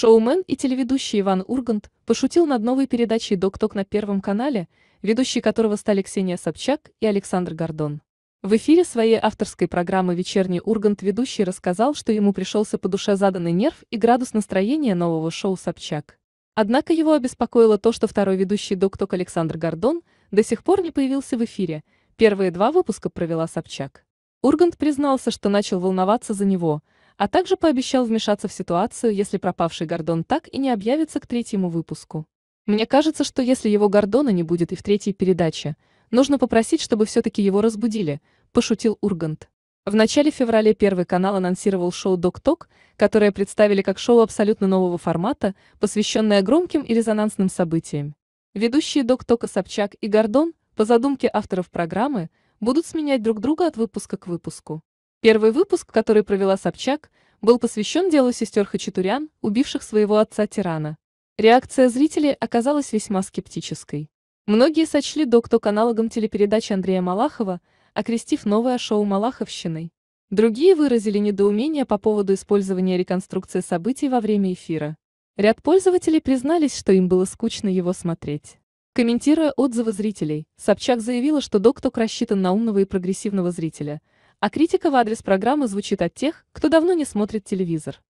Шоумен и телеведущий Иван Ургант пошутил над новой передачей «Док-ток» на Первом канале, ведущие которого стали Ксения Собчак и Александр Гордон. В эфире своей авторской программы «Вечерний Ургант» ведущий рассказал, что ему пришелся по душе заданный нерв и градус настроения нового шоу «Собчак». Однако его обеспокоило то, что второй ведущий «Док-ток» Александр Гордон до сих пор не появился в эфире, первые два выпуска провела Собчак. Ургант признался, что начал волноваться за него – а также пообещал вмешаться в ситуацию, если пропавший Гордон так и не объявится к третьему выпуску. Мне кажется, что если его Гордона не будет и в третьей передаче, нужно попросить, чтобы все-таки его разбудили, пошутил Ургант. В начале февраля Первый канал анонсировал шоу «Док-Ток», которое представили как шоу абсолютно нового формата, посвященное громким и резонансным событиям. Ведущие «Док-Тока» Собчак и Гордон, по задумке авторов программы, будут сменять друг друга от выпуска к выпуску. Первый выпуск, который провела Собчак, был посвящен делу сестер Хачатурян, убивших своего отца-тирана. Реакция зрителей оказалась весьма скептической. Многие сочли докток аналогом телепередачи Андрея Малахова, окрестив новое шоу «Малаховщиной». Другие выразили недоумение по поводу использования реконструкции событий во время эфира. Ряд пользователей признались, что им было скучно его смотреть. Комментируя отзывы зрителей, Собчак заявила, что докток рассчитан на умного и прогрессивного зрителя – а критика в адрес программы звучит от тех, кто давно не смотрит телевизор.